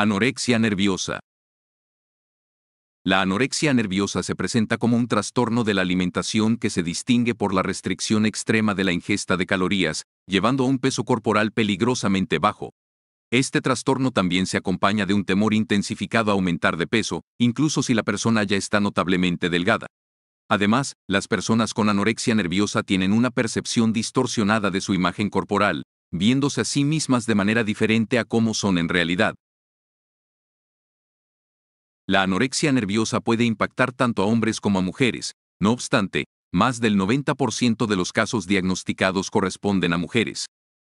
Anorexia nerviosa. La anorexia nerviosa se presenta como un trastorno de la alimentación que se distingue por la restricción extrema de la ingesta de calorías, llevando a un peso corporal peligrosamente bajo. Este trastorno también se acompaña de un temor intensificado a aumentar de peso, incluso si la persona ya está notablemente delgada. Además, las personas con anorexia nerviosa tienen una percepción distorsionada de su imagen corporal, viéndose a sí mismas de manera diferente a cómo son en realidad, la anorexia nerviosa puede impactar tanto a hombres como a mujeres, no obstante, más del 90% de los casos diagnosticados corresponden a mujeres.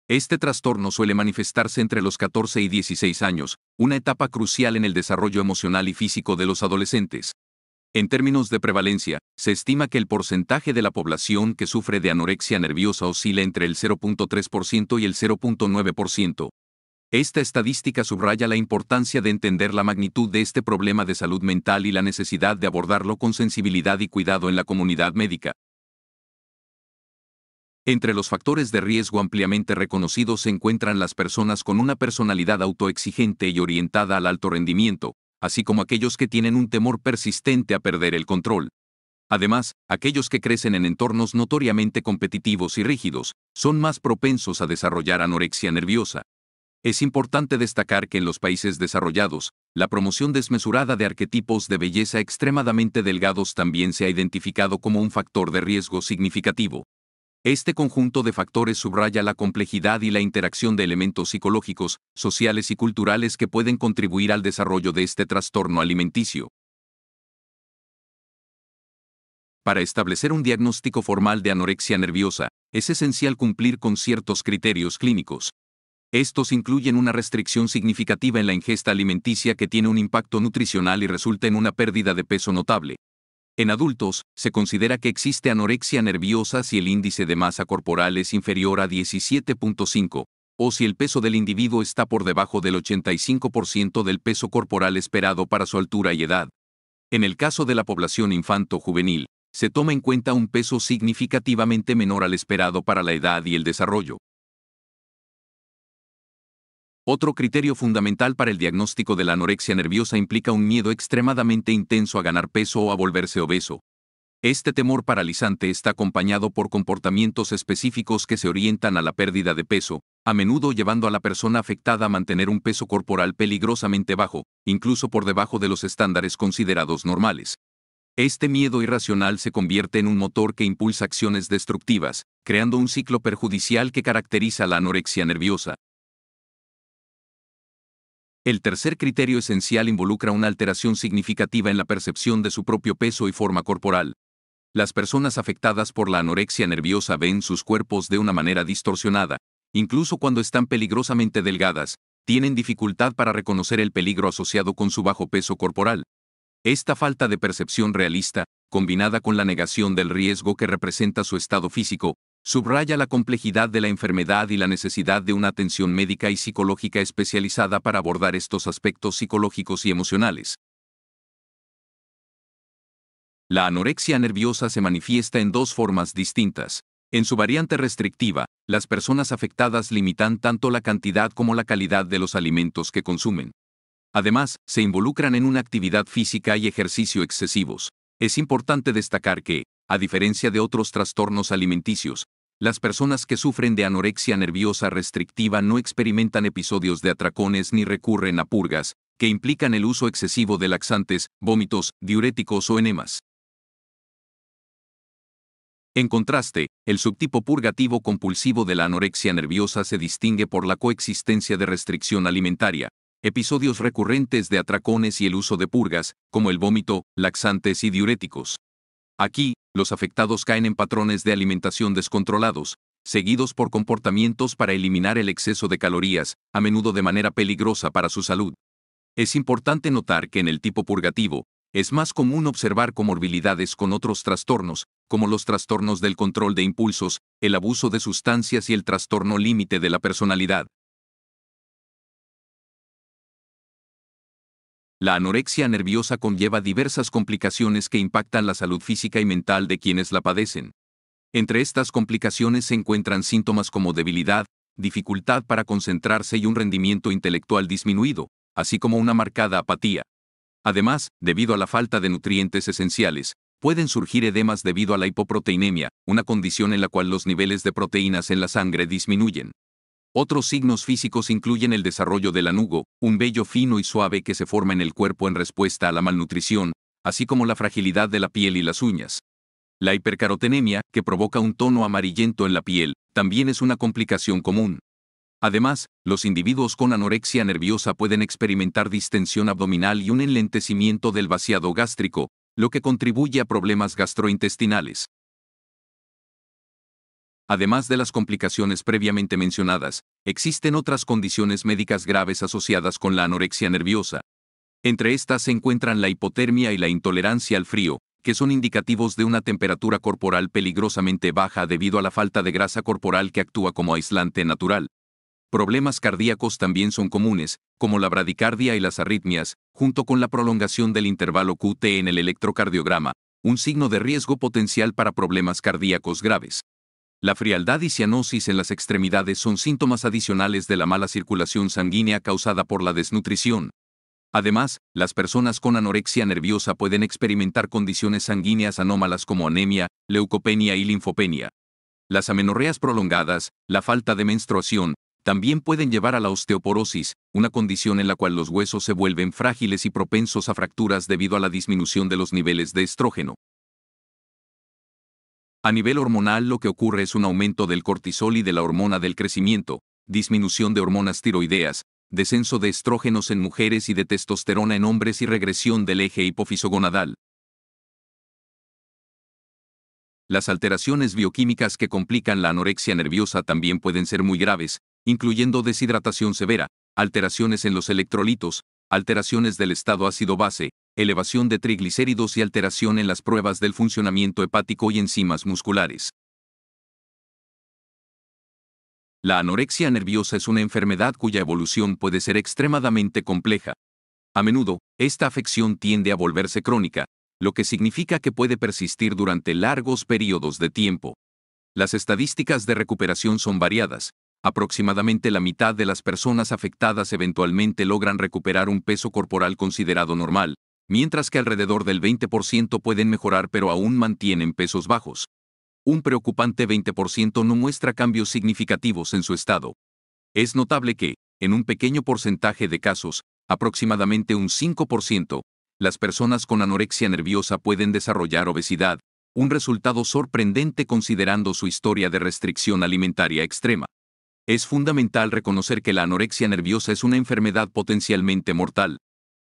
Este trastorno suele manifestarse entre los 14 y 16 años, una etapa crucial en el desarrollo emocional y físico de los adolescentes. En términos de prevalencia, se estima que el porcentaje de la población que sufre de anorexia nerviosa oscila entre el 0.3% y el 0.9%, esta estadística subraya la importancia de entender la magnitud de este problema de salud mental y la necesidad de abordarlo con sensibilidad y cuidado en la comunidad médica. Entre los factores de riesgo ampliamente reconocidos se encuentran las personas con una personalidad autoexigente y orientada al alto rendimiento, así como aquellos que tienen un temor persistente a perder el control. Además, aquellos que crecen en entornos notoriamente competitivos y rígidos son más propensos a desarrollar anorexia nerviosa, es importante destacar que en los países desarrollados, la promoción desmesurada de arquetipos de belleza extremadamente delgados también se ha identificado como un factor de riesgo significativo. Este conjunto de factores subraya la complejidad y la interacción de elementos psicológicos, sociales y culturales que pueden contribuir al desarrollo de este trastorno alimenticio. Para establecer un diagnóstico formal de anorexia nerviosa, es esencial cumplir con ciertos criterios clínicos. Estos incluyen una restricción significativa en la ingesta alimenticia que tiene un impacto nutricional y resulta en una pérdida de peso notable. En adultos, se considera que existe anorexia nerviosa si el índice de masa corporal es inferior a 17.5, o si el peso del individuo está por debajo del 85% del peso corporal esperado para su altura y edad. En el caso de la población infanto-juvenil, se toma en cuenta un peso significativamente menor al esperado para la edad y el desarrollo. Otro criterio fundamental para el diagnóstico de la anorexia nerviosa implica un miedo extremadamente intenso a ganar peso o a volverse obeso. Este temor paralizante está acompañado por comportamientos específicos que se orientan a la pérdida de peso, a menudo llevando a la persona afectada a mantener un peso corporal peligrosamente bajo, incluso por debajo de los estándares considerados normales. Este miedo irracional se convierte en un motor que impulsa acciones destructivas, creando un ciclo perjudicial que caracteriza la anorexia nerviosa, el tercer criterio esencial involucra una alteración significativa en la percepción de su propio peso y forma corporal. Las personas afectadas por la anorexia nerviosa ven sus cuerpos de una manera distorsionada, incluso cuando están peligrosamente delgadas, tienen dificultad para reconocer el peligro asociado con su bajo peso corporal. Esta falta de percepción realista, combinada con la negación del riesgo que representa su estado físico, Subraya la complejidad de la enfermedad y la necesidad de una atención médica y psicológica especializada para abordar estos aspectos psicológicos y emocionales. La anorexia nerviosa se manifiesta en dos formas distintas. En su variante restrictiva, las personas afectadas limitan tanto la cantidad como la calidad de los alimentos que consumen. Además, se involucran en una actividad física y ejercicio excesivos. Es importante destacar que, a diferencia de otros trastornos alimenticios, las personas que sufren de anorexia nerviosa restrictiva no experimentan episodios de atracones ni recurren a purgas, que implican el uso excesivo de laxantes, vómitos, diuréticos o enemas. En contraste, el subtipo purgativo compulsivo de la anorexia nerviosa se distingue por la coexistencia de restricción alimentaria, episodios recurrentes de atracones y el uso de purgas, como el vómito, laxantes y diuréticos. Aquí, los afectados caen en patrones de alimentación descontrolados, seguidos por comportamientos para eliminar el exceso de calorías, a menudo de manera peligrosa para su salud. Es importante notar que en el tipo purgativo, es más común observar comorbilidades con otros trastornos, como los trastornos del control de impulsos, el abuso de sustancias y el trastorno límite de la personalidad. La anorexia nerviosa conlleva diversas complicaciones que impactan la salud física y mental de quienes la padecen. Entre estas complicaciones se encuentran síntomas como debilidad, dificultad para concentrarse y un rendimiento intelectual disminuido, así como una marcada apatía. Además, debido a la falta de nutrientes esenciales, pueden surgir edemas debido a la hipoproteinemia, una condición en la cual los niveles de proteínas en la sangre disminuyen. Otros signos físicos incluyen el desarrollo del anugo, un vello fino y suave que se forma en el cuerpo en respuesta a la malnutrición, así como la fragilidad de la piel y las uñas. La hipercarotenemia, que provoca un tono amarillento en la piel, también es una complicación común. Además, los individuos con anorexia nerviosa pueden experimentar distensión abdominal y un enlentecimiento del vaciado gástrico, lo que contribuye a problemas gastrointestinales. Además de las complicaciones previamente mencionadas, existen otras condiciones médicas graves asociadas con la anorexia nerviosa. Entre estas se encuentran la hipotermia y la intolerancia al frío, que son indicativos de una temperatura corporal peligrosamente baja debido a la falta de grasa corporal que actúa como aislante natural. Problemas cardíacos también son comunes, como la bradicardia y las arritmias, junto con la prolongación del intervalo QT en el electrocardiograma, un signo de riesgo potencial para problemas cardíacos graves. La frialdad y cianosis en las extremidades son síntomas adicionales de la mala circulación sanguínea causada por la desnutrición. Además, las personas con anorexia nerviosa pueden experimentar condiciones sanguíneas anómalas como anemia, leucopenia y linfopenia. Las amenorreas prolongadas, la falta de menstruación, también pueden llevar a la osteoporosis, una condición en la cual los huesos se vuelven frágiles y propensos a fracturas debido a la disminución de los niveles de estrógeno. A nivel hormonal lo que ocurre es un aumento del cortisol y de la hormona del crecimiento, disminución de hormonas tiroideas, descenso de estrógenos en mujeres y de testosterona en hombres y regresión del eje hipofisogonadal. Las alteraciones bioquímicas que complican la anorexia nerviosa también pueden ser muy graves, incluyendo deshidratación severa, alteraciones en los electrolitos, alteraciones del estado ácido-base, elevación de triglicéridos y alteración en las pruebas del funcionamiento hepático y enzimas musculares. La anorexia nerviosa es una enfermedad cuya evolución puede ser extremadamente compleja. A menudo, esta afección tiende a volverse crónica, lo que significa que puede persistir durante largos periodos de tiempo. Las estadísticas de recuperación son variadas. Aproximadamente la mitad de las personas afectadas eventualmente logran recuperar un peso corporal considerado normal, mientras que alrededor del 20% pueden mejorar pero aún mantienen pesos bajos. Un preocupante 20% no muestra cambios significativos en su estado. Es notable que, en un pequeño porcentaje de casos, aproximadamente un 5%, las personas con anorexia nerviosa pueden desarrollar obesidad, un resultado sorprendente considerando su historia de restricción alimentaria extrema. Es fundamental reconocer que la anorexia nerviosa es una enfermedad potencialmente mortal,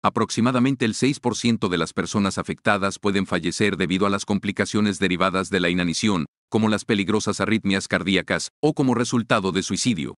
Aproximadamente el 6% de las personas afectadas pueden fallecer debido a las complicaciones derivadas de la inanición, como las peligrosas arritmias cardíacas o como resultado de suicidio.